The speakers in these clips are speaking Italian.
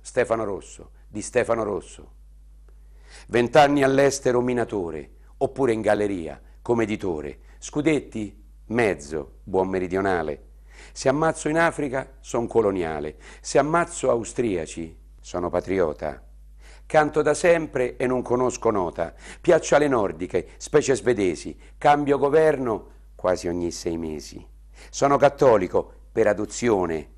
Stefano Rosso, di Stefano Rosso. Vent'anni all'estero minatore, oppure in galleria, come editore. Scudetti, mezzo, buon meridionale. Se ammazzo in Africa, son coloniale. Se ammazzo austriaci, sono patriota. Canto da sempre e non conosco nota. Piaccio alle nordiche, specie svedesi. Cambio governo quasi ogni sei mesi. Sono cattolico per adozione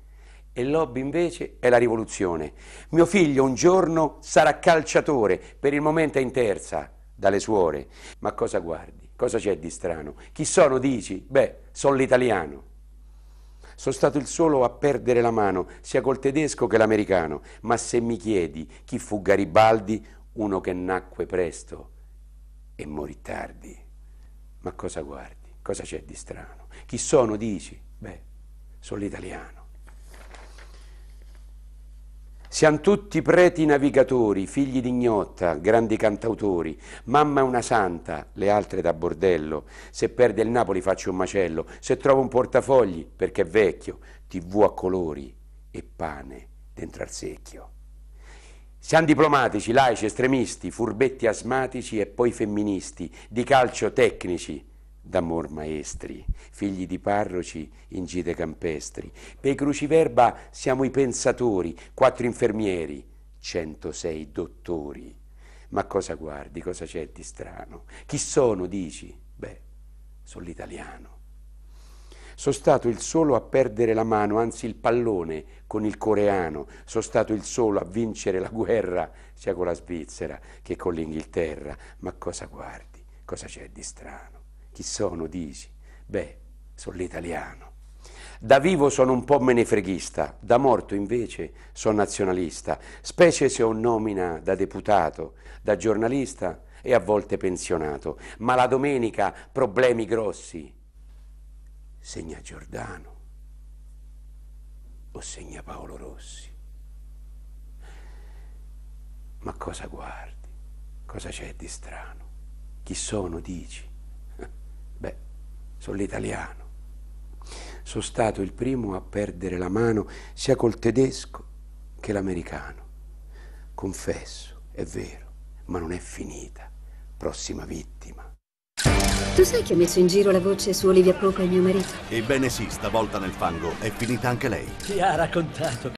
e lobby invece è la rivoluzione. Mio figlio un giorno sarà calciatore, per il momento è in terza dalle suore. Ma cosa guardi? Cosa c'è di strano? Chi sono dici? Beh, sono l'italiano. Sono stato il solo a perdere la mano, sia col tedesco che l'americano. Ma se mi chiedi chi fu Garibaldi, uno che nacque presto e morì tardi. Ma cosa guardi? Cosa c'è di strano? Chi sono dici? Beh, sono l'italiano. Siamo tutti preti navigatori, figli d'ignotta, grandi cantautori. Mamma è una santa, le altre da bordello. Se perde il Napoli faccio un macello. Se trovo un portafogli, perché è vecchio, tv a colori e pane dentro al secchio. Siamo diplomatici, laici, estremisti, furbetti asmatici e poi femministi, di calcio tecnici, d'amor maestri, figli di parroci in gite campestri. Pei cruciverba siamo i pensatori, quattro infermieri, 106 dottori. Ma cosa guardi, cosa c'è di strano? Chi sono, dici? Beh, sono l'italiano. Sono stato il solo a perdere la mano, anzi il pallone, con il coreano. Sono stato il solo a vincere la guerra sia con la Svizzera che con l'Inghilterra. Ma cosa guardi? Cosa c'è di strano? Chi sono, dici? Beh, sono l'italiano. Da vivo sono un po' menefreghista, da morto invece sono nazionalista, specie se ho nomina da deputato, da giornalista e a volte pensionato. Ma la domenica problemi grossi. Segna Giordano o segna Paolo Rossi? Ma cosa guardi? Cosa c'è di strano? Chi sono, dici? sono l'italiano. Sono stato il primo a perdere la mano sia col tedesco che l'americano. Confesso, è vero, ma non è finita. Prossima vittima. Tu sai chi ha messo in giro la voce su Olivia Proca e mio marito? Ebbene sì, stavolta nel fango è finita anche lei. Ti ha raccontato